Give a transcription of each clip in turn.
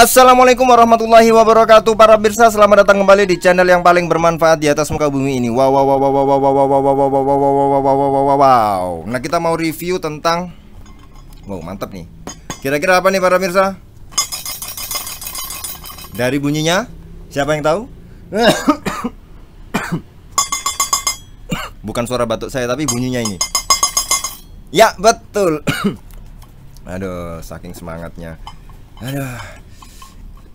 Assalamualaikum warahmatullahi wabarakatuh Para pemirsa selamat datang kembali di channel yang paling bermanfaat di atas muka bumi ini Wow wow wow wow wow wow wow wow wow wow wow wow wow wow wow wow wow Nah kita mau review tentang Wow mantap nih Kira-kira apa nih para pemirsa? Dari bunyinya Siapa yang tahu? Bukan suara batuk saya tapi bunyinya ini Ya betul Aduh saking semangatnya Aduh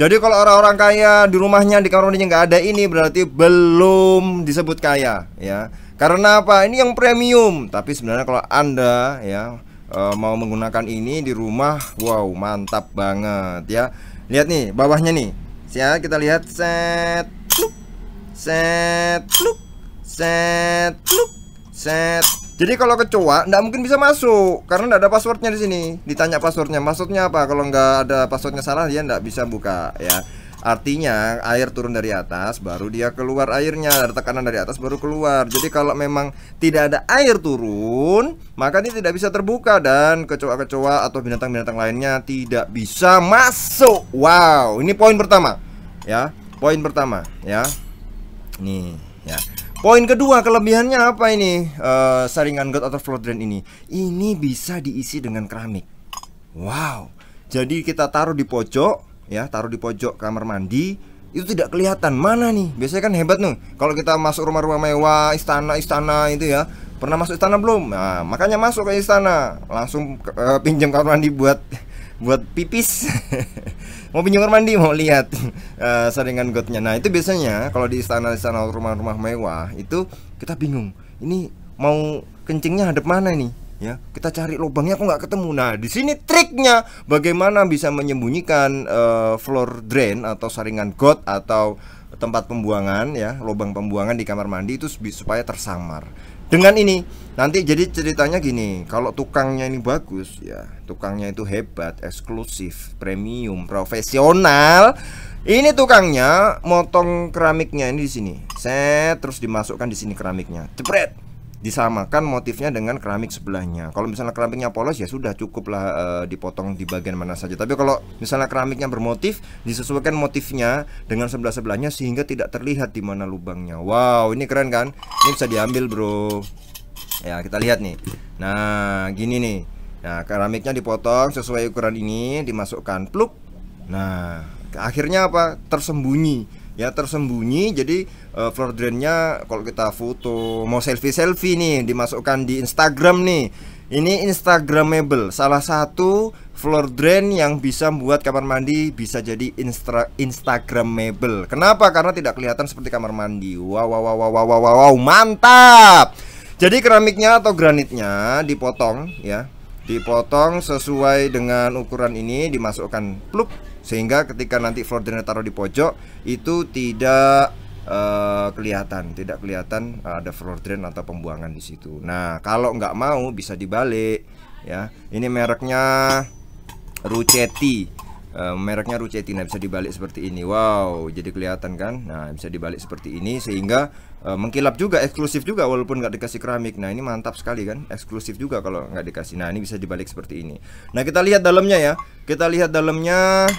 Jadi kalau orang-orang kaya di rumahnya di kamar mandinya nggak ada ini berarti belum disebut kaya ya. Karena apa? Ini yang premium. Tapi sebenarnya kalau Anda ya eh, mau menggunakan ini di rumah, wow, mantap banget ya. Lihat nih bawahnya nih. Ya, kita lihat set set set set jadi kalau kecoa nggak mungkin bisa masuk karena nggak ada passwordnya di sini. Ditanya passwordnya, maksudnya apa? Kalau nggak ada passwordnya salah dia nggak bisa buka ya. Artinya air turun dari atas baru dia keluar airnya Ada tekanan dari atas baru keluar Jadi kalau memang tidak ada air turun Maka ini tidak bisa terbuka Dan kecoa-kecoa atau binatang-binatang lainnya tidak bisa masuk Wow ini poin pertama Ya poin pertama ya Nih ya Poin kedua kelebihannya apa ini? Uh, saringan God atau flood drain ini. Ini bisa diisi dengan keramik. Wow. Jadi kita taruh di pojok ya, taruh di pojok kamar mandi itu tidak kelihatan mana nih. Biasanya kan hebat nih. Kalau kita masuk rumah-rumah mewah, istana-istana itu ya. Pernah masuk istana belum? Nah, makanya masuk ke istana. Langsung uh, pinjam kamar mandi buat buat pipis mau pinjam kamar mandi mau lihat uh, saringan gotnya nah itu biasanya kalau di istana-istana rumah-rumah mewah itu kita bingung ini mau kencingnya hadap mana nih ya kita cari lubangnya kok nggak ketemu nah di sini triknya bagaimana bisa menyembunyikan uh, floor drain atau saringan got atau tempat pembuangan ya lubang pembuangan di kamar mandi itu supaya tersamar dengan ini nanti jadi ceritanya gini kalau tukangnya ini bagus ya tukangnya itu hebat eksklusif premium profesional ini tukangnya motong keramiknya ini di sini saya terus dimasukkan di sini keramiknya cepret disamakan motifnya dengan keramik sebelahnya. Kalau misalnya keramiknya polos ya sudah cukuplah e, dipotong di bagian mana saja. Tapi kalau misalnya keramiknya bermotif, disesuaikan motifnya dengan sebelah sebelahnya sehingga tidak terlihat di mana lubangnya. Wow, ini keren kan? Ini bisa diambil bro. Ya kita lihat nih. Nah gini nih. Nah keramiknya dipotong sesuai ukuran ini, dimasukkan pluk. Nah akhirnya apa? Tersembunyi ya tersembunyi jadi uh, floor drainnya kalau kita foto mau selfie selfie nih dimasukkan di Instagram nih ini Instagramable salah satu floor drain yang bisa membuat kamar mandi bisa jadi instra Instagramable kenapa karena tidak kelihatan seperti kamar mandi wow wow wow wow wow wow, wow. mantap jadi keramiknya atau granitnya dipotong ya dipotong sesuai dengan ukuran ini dimasukkan pluk sehingga ketika nanti floordernya taruh di pojok itu tidak uh, kelihatan, tidak kelihatan eh, ada floor drain atau pembuangan di situ. Nah, kalau nggak mau bisa dibalik ya. Ini mereknya Rucetti. Uh, eh, mereknya Rucetti nah bisa dibalik seperti ini. Wow, jadi kelihatan kan? Nah, bisa dibalik seperti ini sehingga uh, mengkilap juga, eksklusif juga walaupun nggak dikasih keramik. Nah, ini mantap sekali kan? Eksklusif juga kalau nggak dikasih. Nah, ini bisa dibalik seperti ini. Nah, kita lihat dalamnya ya. Kita lihat dalamnya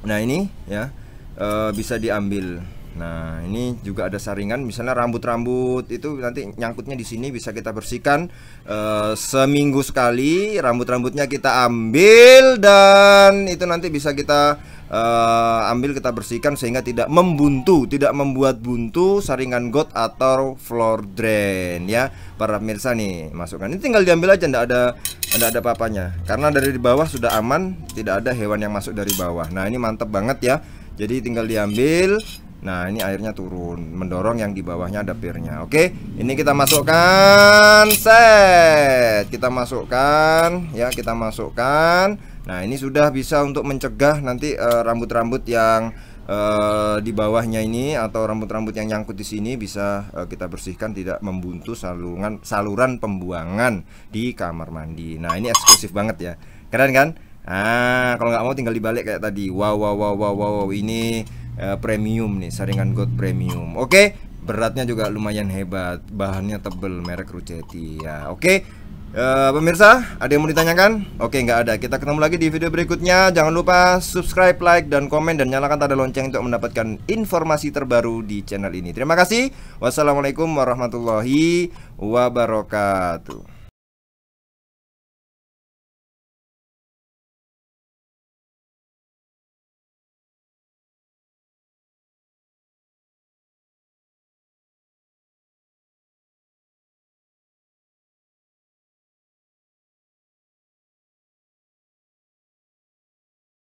nah ini ya e, bisa diambil nah ini juga ada saringan misalnya rambut-rambut itu nanti nyangkutnya di sini bisa kita bersihkan e, seminggu sekali rambut-rambutnya kita ambil dan itu nanti bisa kita uh, ambil kita bersihkan sehingga tidak membuntu, tidak membuat buntu saringan got atau floor drain ya para pemirsa nih masukkan. Ini tinggal diambil aja tidak ada tidak ada papanya apa karena dari bawah sudah aman, tidak ada hewan yang masuk dari bawah. Nah, ini mantap banget ya. Jadi tinggal diambil Nah ini airnya turun Mendorong yang di bawahnya ada pirnya Oke ini kita masukkan Set Kita masukkan Ya kita masukkan Nah ini sudah bisa untuk mencegah nanti eh, rambut-rambut uh, yang uh, di bawahnya ini atau rambut-rambut yang nyangkut di sini bisa uh, kita bersihkan tidak membuntu saluran saluran pembuangan di kamar mandi. Nah ini eksklusif banget ya, keren kan? Ah kalau nggak mau tinggal dibalik kayak tadi. Wow wow wow wow wow ini uh, premium nih saringan God premium. Oke. Okay? Beratnya juga lumayan hebat, bahannya tebel merek Rucetti ya. Oke, Uh, pemirsa, ada yang mau ditanyakan? Oke, nggak ada. Kita ketemu lagi di video berikutnya. Jangan lupa subscribe, like, dan komen, dan nyalakan tanda lonceng untuk mendapatkan informasi terbaru di channel ini. Terima kasih. Wassalamualaikum warahmatullahi wabarakatuh.